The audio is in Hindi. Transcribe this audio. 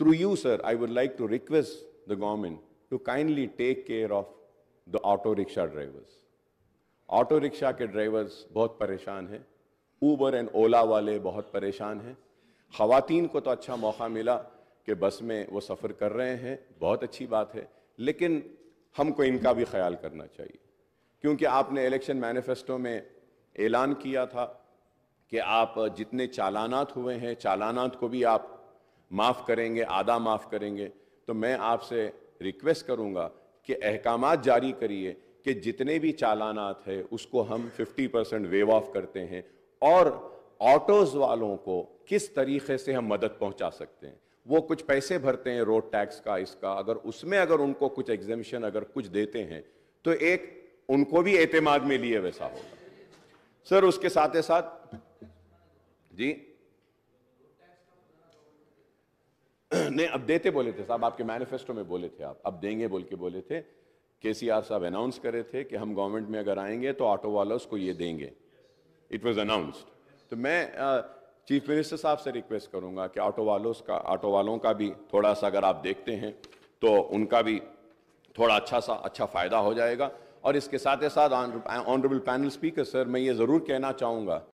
Through you, sir, I would like to request the government to kindly take care of the auto rickshaw drivers auto rickshaw के ड्राइवर्स बहुत परेशान हैं ऊबर एंड ओला वाले बहुत परेशान हैं ख़वातीन को तो अच्छा मौका मिला कि बस में वो सफ़र कर रहे हैं बहुत अच्छी बात है लेकिन हमको इनका भी ख्याल करना चाहिए क्योंकि आपने इलेक्शन मैनिफेस्टो में ऐलान किया था कि आप जितने चालानात हुए हैं चालानात को भी आप माफ़ करेंगे आधा माफ़ करेंगे तो मैं आपसे रिक्वेस्ट करूँगा कि अहकाम जारी करिए कि जितने भी चालानात है उसको हम 50 परसेंट वेव ऑफ करते हैं और ऑटोज़ वालों को किस तरीके से हम मदद पहुँचा सकते हैं वो कुछ पैसे भरते हैं रोड टैक्स का इसका अगर उसमें अगर उनको कुछ एग्जामिशन अगर कुछ देते हैं तो एक उनको भी एतमाद में लिए वैसा होगा सर उसके साथ साथ जी नहीं अब देते बोले थे साहब आपके मैनिफेस्टो में बोले थे आप अब देंगे बोल के बोले थे के सी आर साहब अनाउंस करे थे कि हम गवर्नमेंट में अगर आएंगे तो ऑटो वालों को ये देंगे इट वॉज अनाउंसड तो मैं चीफ मिनिस्टर साहब से रिक्वेस्ट करूंगा कि ऑटो वालों का ऑटो वालों का भी थोड़ा सा अगर आप देखते हैं तो उनका भी थोड़ा अच्छा सा अच्छा फ़ायदा हो जाएगा और इसके साथ ही साथ ऑनरेबल पैनल स्पीकर सर मैं ये ज़रूर कहना चाहूँगा